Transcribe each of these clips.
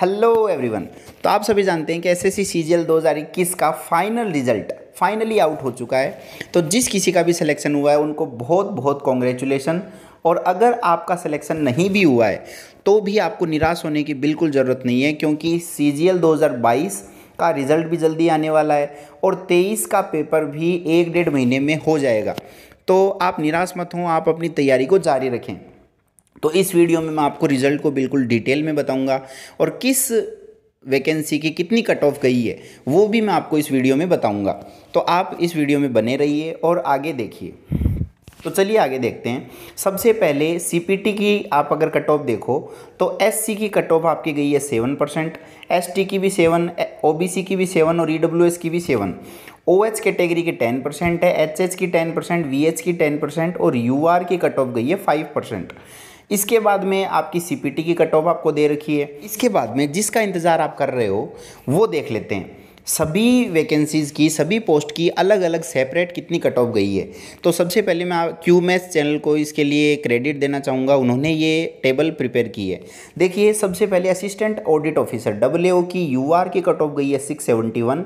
hello everyone तो आप सभी जानते हैं कि S S C C G L दो हज़ार इक्कीस का फाइनल रिजल्ट फाइनली आउट हो चुका है तो जिस किसी का भी सिलेक्शन हुआ है उनको बहुत बहुत कॉन्ग्रेचुलेसन और अगर आपका सिलेक्शन नहीं भी हुआ है तो भी आपको निराश होने की बिल्कुल ज़रूरत नहीं है क्योंकि सी जी एल दो हज़ार बाईस का रिज़ल्ट भी जल्दी आने वाला है और तेईस का पेपर भी एक डेढ़ महीने में हो जाएगा तो आप निराश मत हों आप अपनी तैयारी को जारी रखें तो इस वीडियो में मैं आपको रिजल्ट को बिल्कुल डिटेल में बताऊंगा और किस वैकेंसी की कितनी कट ऑफ गई है वो भी मैं आपको इस वीडियो में बताऊंगा तो आप इस वीडियो में बने रहिए और आगे देखिए तो चलिए आगे देखते हैं सबसे पहले सीपीटी की आप अगर कट ऑफ देखो तो एससी की कट ऑफ आपकी गई है सेवन परसेंट एस की भी सेवन ओ की भी सेवन और ई e की भी सेवन ओ एच कैटेगरी की टेन परसेंट है एच की टेन परसेंट वी की टेन परसेंट और यू की कट ऑफ गई है फाइव परसेंट इसके बाद में आपकी सीपीटी की कट ऑफ आपको दे रखी है इसके बाद में जिसका इंतज़ार आप कर रहे हो वो देख लेते हैं सभी वैकेंसीज़ की सभी पोस्ट की अलग अलग सेपरेट कितनी कट ऑफ गई है तो सबसे पहले मैं क्यू मैच चैनल को इसके लिए क्रेडिट देना चाहूँगा उन्होंने ये टेबल प्रिपेयर की है देखिए सबसे पहले असिस्टेंट ऑडिट ऑफिसर डब्ल्यू की यू की कट ऑफ गई है six seventy one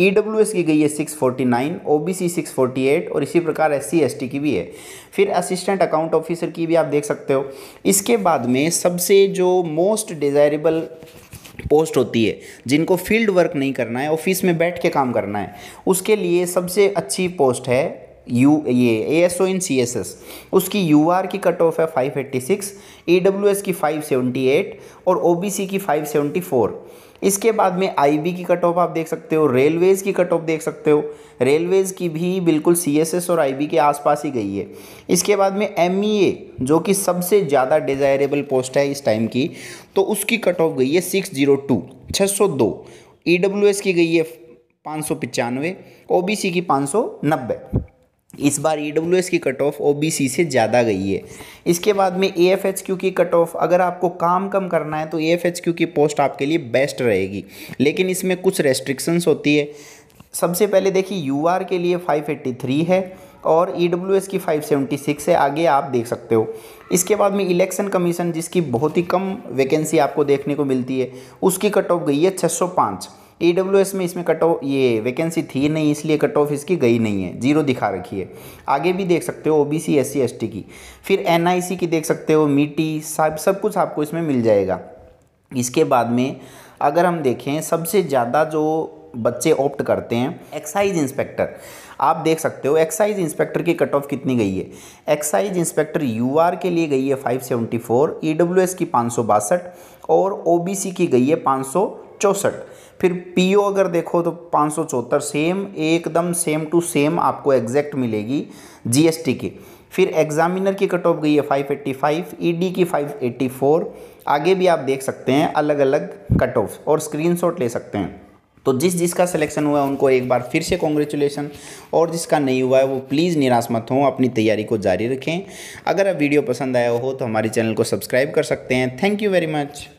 E W S की गई है six forty nine O B C six forty eight और इसी प्रकार एस सी एस टी की भी है फिर असिस्टेंट अकाउंट ऑफिसर की भी आप देख सकते हो इसके बाद में सबसे जो मोस्ट डिज़ायरेबल पोस्ट होती है जिनको फील्ड वर्क नहीं करना है ऑफिस में बैठ के काम करना है उसके लिए सबसे अच्छी पोस्ट है यू ये A S O in C S S उसकी यू आर की कट ऑफ है five eighty six E W S की फाइव सेवेंटी एट और ओ बी सी की फाइव सेवेंटी फोर इसके बाद में आई बी की कट ऑफ आप देख सकते हो रेलवेज़ की कट ऑफ देख सकते हो रेलवेज़ की भी बिल्कुल सी एस एस और आई बी के आसपास ही गई है इसके बाद में एम ई ए जो कि सबसे ज़्यादा डिज़ायरेबल पोस्ट है इस टाइम की तो उसकी कट ऑफ गई है सिक्स जीरो टू छः सौ दो ई डब्ल्यू एस की गई है पाँच सौ पचानवे ओ बी सी की पाँच सौ नब्बे इस बार ई डब्ल्यू एस की cut off O B C से ज़्यादा गई है इसके बाद में ए एफ एच क्यू की कट ऑफ अगर आपको काम कम करना है तो ए एफ एच क्यू की पोस्ट आपके लिए बेस्ट रहेगी लेकिन इसमें कुछ रेस्ट्रिक्शंस होती है सबसे पहले देखिए यू आर के लिए 583 है और ई डब्ल्यू एस की 576 है आगे आप देख सकते हो इसके बाद में इलेक्शन कमीशन जिसकी बहुत ही कम वैकेंसी आपको देखने को मिलती है उसकी कट ऑफ गई है पाँच ई डब्ल्यू एस में इसमें कट ऑफ ये वैकेंसी थी नहीं इसलिए कट ऑफ इसकी गई नहीं है जीरो दिखा रखी है आगे भी देख सकते हो O B C S C S T की फिर एन आई सी की देख सकते हो मीटी सब सब कुछ आपको इसमें मिल जाएगा इसके बाद में अगर हम देखें सबसे ज़्यादा जो बच्चे ऑप्ट करते हैं एक्साइज इंस्पेक्टर आप देख सकते हो एक्साइज इंस्पेक्टर की कट ऑफ कितनी गई है एक्साइज इंस्पेक्टर यूआर के लिए गई है 574 सेवेंटी की पाँच और ओबीसी की गई है पाँच फिर पी ओ अगर देखो तो पाँच सेम एकदम सेम टू सेम आपको एग्जैक्ट मिलेगी जीएसटी की फिर एग्जामिनर की कट ऑफ गई है 585 ईडी e की 584 आगे भी आप देख सकते हैं अलग अलग कट ऑफ और स्क्रीनशॉट ले सकते हैं तो जिस जिसका सिलेक्शन हुआ है उनको एक बार फिर से कॉन्ग्रेचुलेसन और जिसका नहीं हुआ है वो प्लीज़ निराश मत हों अपनी तैयारी को जारी रखें अगर आप वीडियो पसंद आया हो तो हमारे चैनल को सब्सक्राइब कर सकते हैं थैंक यू वेरी मच